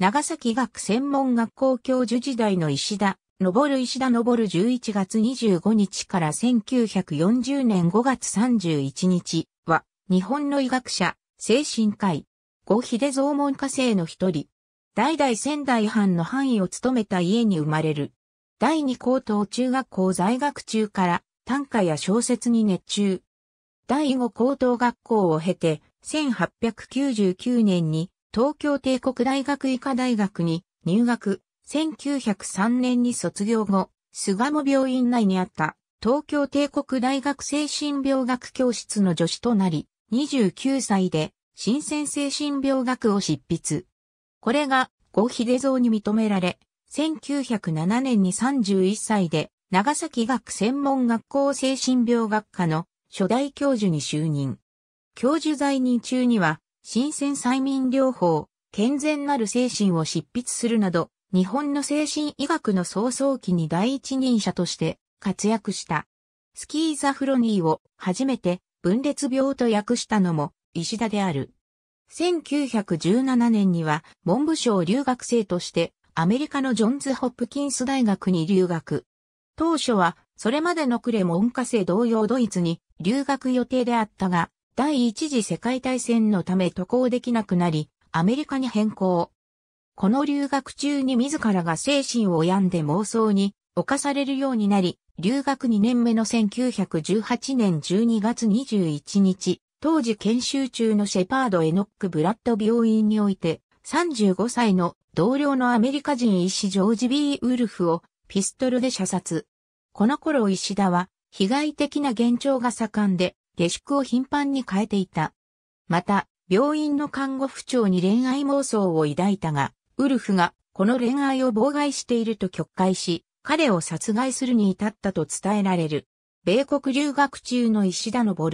長崎学専門学校教授時代の石田、昇石田昇11月25日から1940年5月31日は、日本の医学者、精神科医、五秀蔵門家生の一人。代々仙台藩の範囲を務めた家に生まれる。第二高等中学校在学中から短歌や小説に熱中。第五高等学校を経て、1899年に東京帝国大学医科大学に入学、1903年に卒業後、菅野病院内にあった東京帝国大学精神病学教室の助手となり、29歳で新鮮精神病学を執筆。これが郷秀蔵に認められ、1907年に31歳で長崎学専門学校精神病学科の初代教授に就任。教授在任中には新鮮催眠療法、健全なる精神を執筆するなど、日本の精神医学の早々期に第一人者として活躍した。スキーザフロニーを初めて分裂病と訳したのも石田である。1917年には文部省留学生としてアメリカのジョンズ・ホップキンス大学に留学。当初はそれまでのクレモン科生同様ドイツに留学予定であったが、第一次世界大戦のため渡航できなくなり、アメリカに変更。この留学中に自らが精神を病んで妄想に侵されるようになり、留学2年目の1918年12月21日、当時研修中のシェパード・エノック・ブラッド病院において、35歳の同僚のアメリカ人医師ジョージ・ B・ ウルフをピストルで射殺。この頃石田は、被害的な幻聴が盛んで、下宿を頻繁に変えていた。また、病院の看護婦長に恋愛妄想を抱いたが、ウルフがこの恋愛を妨害していると曲解し、彼を殺害するに至ったと伝えられる。米国留学中の石田昇。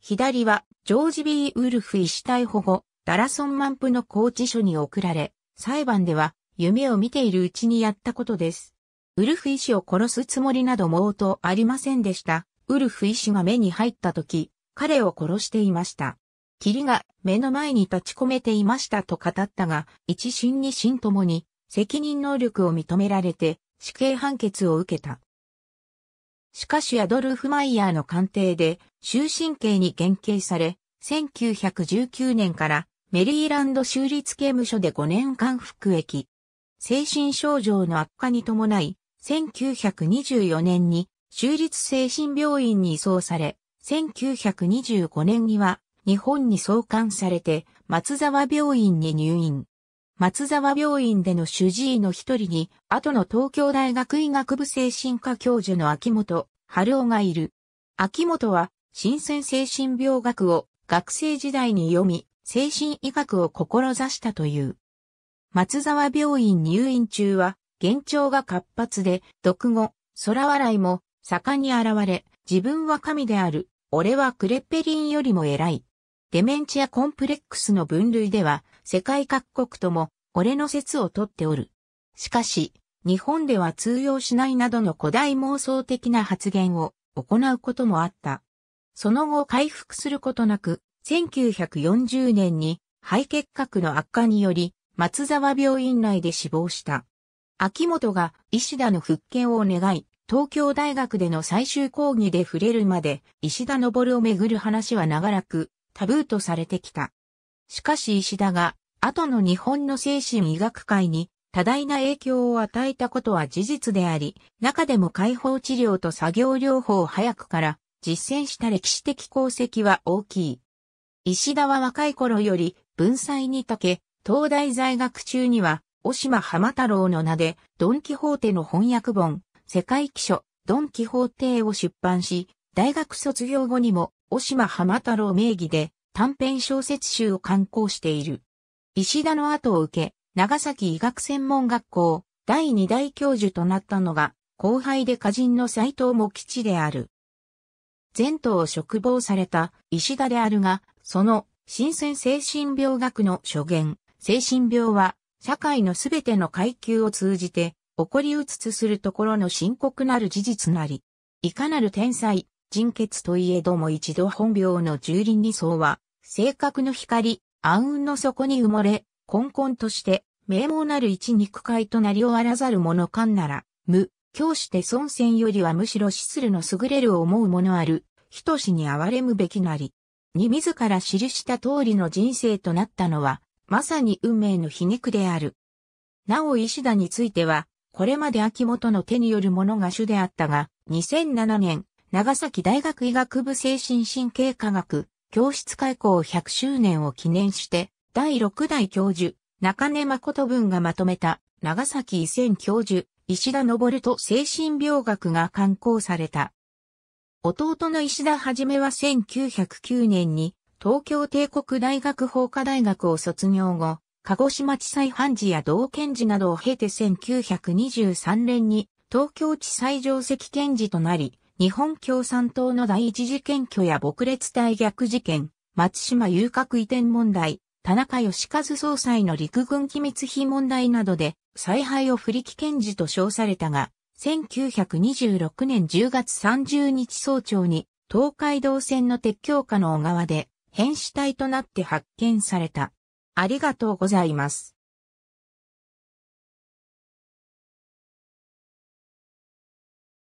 左は、ジョージ・ B・ ウルフ医師逮捕後、ダラソン・マンプの拘置所に送られ、裁判では、夢を見ているうちにやったことです。ウルフ医師を殺すつもりなど毛頭ありませんでした。ウルフ医師が目に入った時、彼を殺していました。霧が目の前に立ち込めていましたと語ったが、一審二審ともに責任能力を認められて死刑判決を受けた。しかしアドルフ・マイヤーの鑑定で終身刑に減刑され、1919年からメリーランド州立刑務所で5年間服役。精神症状の悪化に伴い、1924年に州立精神病院に移送され、1925年には日本に送還されて松沢病院に入院。松沢病院での主治医の一人に、後の東京大学医学部精神科教授の秋元春夫がいる。秋元は、新鮮精神病学を学生時代に読み、精神医学を志したという。松沢病院入院中は、幻聴が活発で、毒後、空笑いも、盛んに現れ、自分は神である、俺はクレッペリンよりも偉い。デメンチアコンプレックスの分類では、世界各国とも、俺の説をとっておる。しかし、日本では通用しないなどの古代妄想的な発言を行うこともあった。その後回復することなく、1940年に肺結核の悪化により、松沢病院内で死亡した。秋元が石田の復権を願い、東京大学での最終講義で触れるまで、石田昇をめぐる話は長らくタブーとされてきた。しかし石田が、後の日本の精神医学界に多大な影響を与えたことは事実であり、中でも解放治療と作業療法を早くから実践した歴史的功績は大きい。石田は若い頃より文才に長け、東大在学中には、大島浜太郎の名で、ドン・キホーテの翻訳本、世界記書、ドン・キホーテを出版し、大学卒業後にも、尾島浜太郎名義で短編小説集を刊行している。石田の後を受け、長崎医学専門学校第二代教授となったのが、後輩で歌人の斎藤茂吉である。前途を嘱望された石田であるが、その新鮮精神病学の所言、精神病は社会のすべての階級を通じて起こりうつつするところの深刻なる事実なり、いかなる天才、人血といえども一度本病の蹂躙理想は、性格の光、暗雲の底に埋もれ、根々として、名望なる一肉塊となり終わらざる者かんなら、無、教して孫戦よりはむしろ死するの優れる思うものある、人死に哀れむべきなり。に自ら記した通りの人生となったのは、まさに運命の皮肉である。なお石田については、これまで秋元の手によるものが主であったが、2007年、長崎大学医学部精神神経科学、教室開校100周年を記念して、第6代教授、中根誠文がまとめた、長崎医専教授、石田昇と精神病学が刊行された。弟の石田はじめは1909年に、東京帝国大学法科大学を卒業後、鹿児島地裁判事や同検事などを経て1923年に東京地裁上席検事となり、日本共産党の第一次検挙や撲列対逆事件、松島遊郭移転問題、田中義和総裁の陸軍機密費問題などで、采配を不力検事と称されたが、1926年10月30日早朝に、東海道線の鉄橋下の小川で、変死体となって発見された。ありがとうございます。